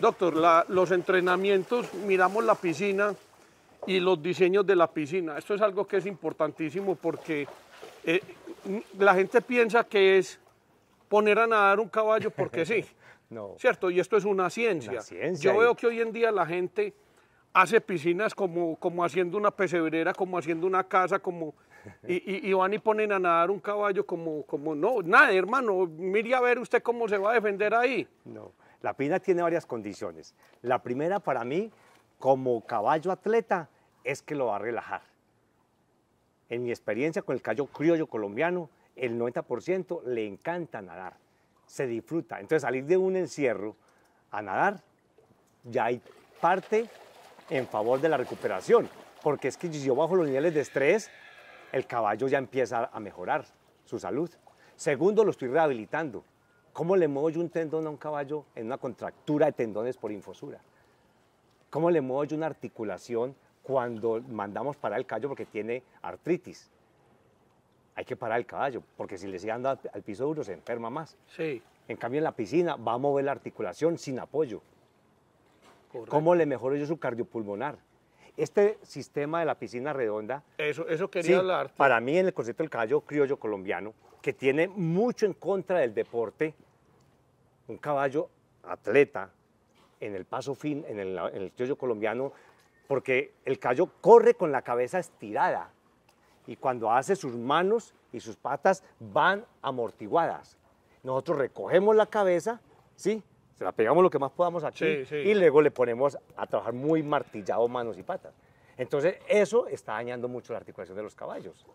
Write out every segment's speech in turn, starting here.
Doctor, los entrenamientos, miramos la piscina y los diseños de la piscina. Esto es algo que es importantísimo porque eh, la gente piensa que es poner a nadar un caballo porque sí. no. ¿Cierto? Y esto es una ciencia. ciencia Yo veo que hoy en día la gente hace piscinas como, como haciendo una pesebrera, como haciendo una casa, como... Y, van y ponen a nadar un caballo como, como no, nada, hermano, mire a ver usted cómo se va a defender ahí. No. La pina tiene varias condiciones. La primera para mí, como caballo atleta, es que lo va a relajar. En mi experiencia con el caballo criollo colombiano, el 90% le encanta nadar, se disfruta. Entonces salir de un encierro a nadar, ya hay parte en favor de la recuperación, porque es que si yo bajo los niveles de estrés, el caballo ya empieza a mejorar su salud. Segundo, lo estoy rehabilitando. ¿Cómo le muevo yo un tendón a un caballo en una contractura de tendones por infosura? ¿Cómo le muevo yo una articulación cuando mandamos parar el caballo porque tiene artritis? Hay que parar el caballo, porque si le sigue andando al, piso duro se enferma más. Sí. En cambio, en la piscina va a mover la articulación sin apoyo. ¿Cómo le mejoro yo su cardiopulmonar? Este sistema de la piscina redonda. Eso, eso quería hablar. Para mí, en el concepto del caballo criollo colombiano, que tiene mucho en contra del deporte, un caballo atleta en el paso fin, en el, el criollo colombiano, porque el caballo corre con la cabeza estirada y cuando hace sus manos y sus patas van amortiguadas. Nosotros recogemos la cabeza, ¿sí? se la pegamos lo que más podamos aquí y luego le ponemos a trabajar muy martillado manos y patas. Entonces, eso está dañando mucho la articulación de los caballos.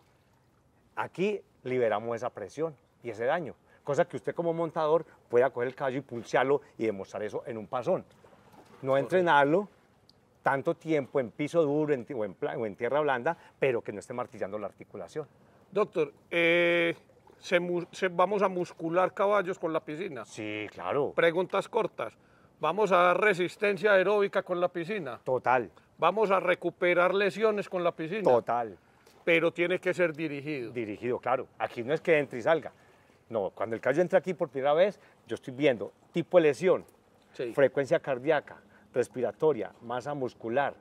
Aquí liberamos esa presión y ese daño, cosa que usted como montador pueda coger el caballo y pulsearlo y demostrar eso en un pasón. No entrenarlo tanto tiempo en piso duro o, en, o, en, tierra blanda, pero que no esté martillando la articulación. Doctor, eh, se, vamos a muscular caballos con la piscina. Sí, claro. Preguntas cortas. Vamos a dar resistencia aeróbica con la piscina. Total. Vamos a recuperar lesiones con la piscina. Total. Pero tiene que ser dirigido. Dirigido, claro. Aquí no es que entre y salga. No, cuando el caballo entra aquí por primera vez, yo estoy viendo tipo de lesión, frecuencia cardíaca, respiratoria, masa muscular,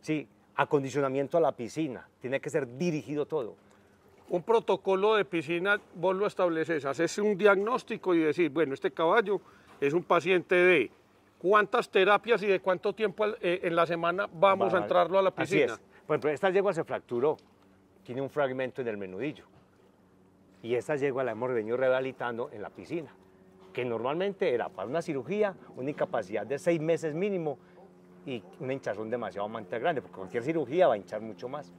sí, acondicionamiento a la piscina. Tiene que ser dirigido todo un protocolo de piscina, vos lo estableces, haces un diagnóstico y decís, bueno, este caballo es un paciente de cuántas terapias y de cuánto tiempo eh, en la semana vamos a entrarlo a la piscina. Así es. Por ejemplo, esta yegua se fracturó, tiene un fragmento en el menudillo. Y esta yegua la hemos venido rehabilitando en la piscina, que normalmente era para una cirugía, una incapacidad de seis meses mínimo y una hinchazón demasiado grande, porque cualquier cirugía va a hinchar mucho más.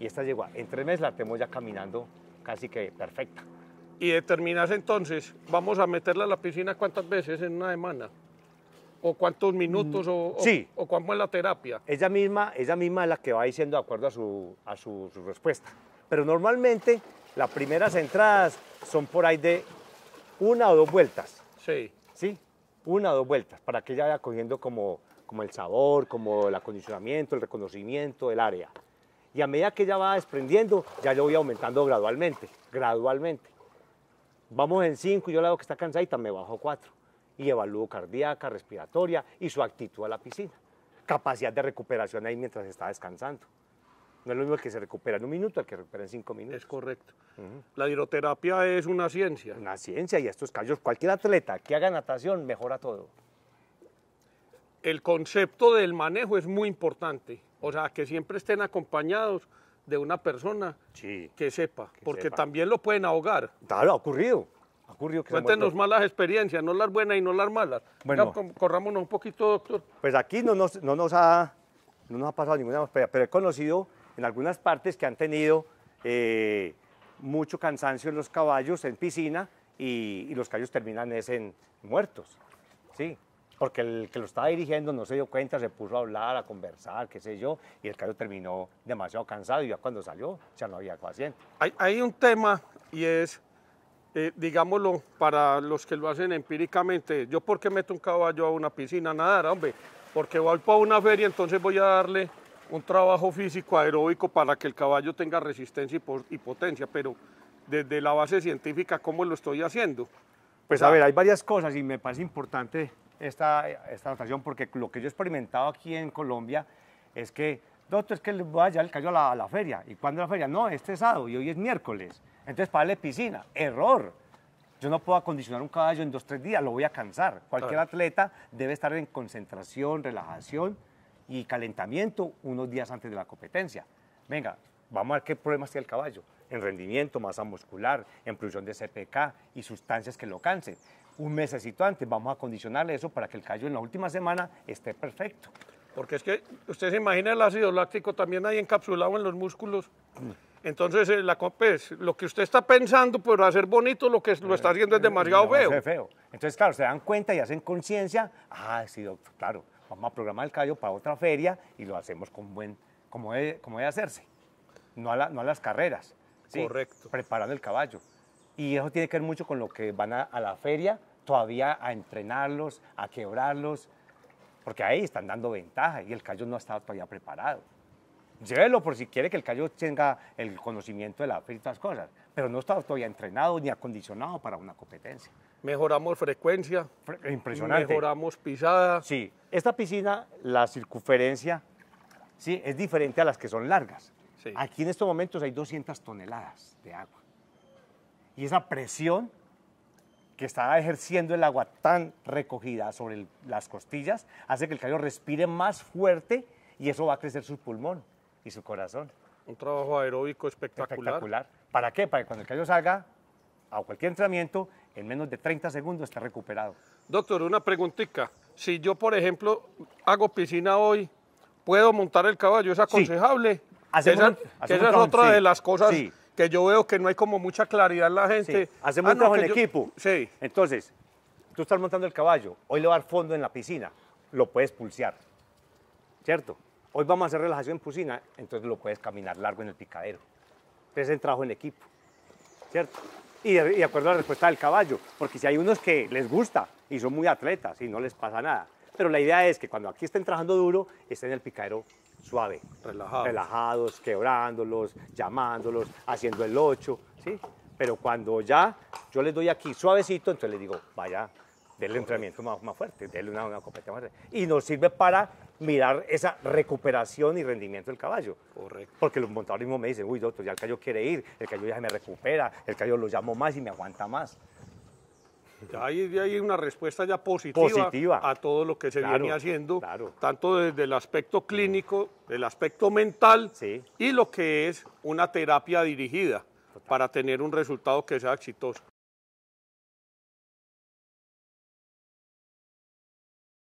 Y esta yegua, en tres meses la tenemos ya caminando casi que perfecta. Y determinás entonces, vamos a meterla a la piscina cuántas veces en una semana, o cuántos mm, minutos, o, sí. o, o es la terapia. Ella misma, ella misma es la que va diciendo de acuerdo a su, a respuesta. Pero normalmente las primeras entradas son por ahí de una o dos vueltas. Sí. Sí, una o dos vueltas, para que ella vaya cogiendo como, como el sabor, como el acondicionamiento, el reconocimiento del área y a medida que ya va desprendiendo, ya yo voy aumentando gradualmente, gradualmente. Vamos en y yo la veo que está cansadita, me bajo cuatro. y evalúo cardíaca, respiratoria y su actitud a la piscina. Capacidad de recuperación ahí mientras está descansando. No es lo mismo que se recupera en un minuto, el que recupera en cinco minutos. Es correcto. La hidroterapia es una ciencia. Una ciencia y estos callos, cualquier atleta que haga natación mejora todo. El concepto del manejo es muy importante. O sea, que siempre estén acompañados de una persona que sepa, porque también lo pueden ahogar. Claro, ha ocurrido. Ha ocurrido que Cuéntenos malas experiencias, no las buenas y no las malas. Bueno, un poquito, doctor. Pues aquí no nos, ha, pasado ninguna pero he conocido en algunas partes que han tenido eh, mucho cansancio en los caballos en piscina y, los caballos terminan en muertos. Sí, porque el que lo estaba dirigiendo no se dio cuenta, se puso a hablar, a conversar, qué sé yo, y el caballo terminó demasiado cansado y ya cuando salió ya no había paciente. Hay, hay un tema y es, eh, digámoslo, para los que lo hacen empíricamente, yo por qué meto un caballo a una piscina a nadar, hombre, porque voy para una feria, entonces voy a darle un trabajo físico aeróbico para que el caballo tenga resistencia y, potencia, pero desde la base científica, ¿cómo lo estoy haciendo? Pues a ver, hay varias cosas y me parece importante esta, esta notación porque lo que yo he experimentado aquí en Colombia es que, doctor, es que vaya a el caballo a la, feria. ¿Y cuándo la feria? No, este sábado y hoy es miércoles. Entonces, para la piscina. Error. Yo no puedo acondicionar un caballo en dos, tres días, lo voy a cansar. Cualquier atleta debe estar en concentración, relajación y calentamiento unos días antes de la competencia. Venga, vamos a ver qué problemas tiene el caballo en rendimiento, masa muscular, en producción de CPK y sustancias que lo cansen un mesecito antes. Vamos a condicionarle eso para que el callo en la última semana esté perfecto. Porque es que usted se imagina el ácido láctico también ahí encapsulado en los músculos. Mm. Entonces, eh, pues, lo que usted está pensando por hacer bonito, lo que lo está eh, haciendo es eh, demasiado no, feo. feo. Entonces, claro, se dan cuenta y hacen conciencia. Ah, sí, claro, vamos a programar el callo para otra feria y lo hacemos con buen, como debe, como hacerse, no a, no las carreras. Correcto. Preparando el caballo. Y eso tiene que ver mucho con lo que van a, la feria, todavía a entrenarlos, a quebrarlos, porque ahí están dando ventaja y el callo no ha estado todavía preparado. Llévelo por si quiere que el callo tenga el conocimiento de la feria cosas, pero no está todavía entrenado ni acondicionado para una competencia. Mejoramos frecuencia. impresionante. Mejoramos pisada. Sí, esta piscina, la circunferencia, sí, es diferente a las que son largas. Sí. Aquí en estos momentos hay 200 toneladas de agua y esa presión que está ejerciendo el agua tan recogida sobre las costillas hace que el caballo respire más fuerte y eso va a crecer su pulmón y su corazón. Un trabajo aeróbico espectacular. ¿Para qué? Para que cuando el caballo salga a cualquier entrenamiento, en menos de 30 segundos está recuperado. Doctor, una preguntita. Si yo, por ejemplo, hago piscina hoy, ¿puedo montar el caballo? ¿Es aconsejable? esa, es otra de las cosas que yo veo que no hay como mucha claridad en la gente. hacemos ah, trabajo en equipo. Sí. Entonces, tú estás montando el caballo, hoy le va a dar fondo en la piscina, lo puedes pulsear, ¿cierto? Hoy vamos a hacer relajación en piscina, entonces lo puedes caminar largo en el picadero. Entonces el trabajo en equipo, ¿cierto? Y de, y acuerdo a la respuesta del caballo, porque si hay unos que les gusta y son muy atletas y no les pasa nada, pero la idea es que cuando aquí estén trabajando duro, estén en el picadero suave. Relajados. quebrándolos, llamándolos, haciendo el ocho, ¿sí? Pero cuando ya yo les doy aquí suavecito, entonces les digo, vaya, denle entrenamiento más, más, fuerte, denle una, una más fuerte. Y nos sirve para mirar esa recuperación y rendimiento del caballo. Correcto. Porque los montadores mismos me dicen, uy, doctor, ya el caballo quiere ir, el caballo ya se me recupera, el caballo lo llamo más y me aguanta más hay, una respuesta ya positiva, a todo lo que se viene haciendo, tanto desde el aspecto clínico, del aspecto mental y lo que es una terapia dirigida para tener un resultado que sea exitoso.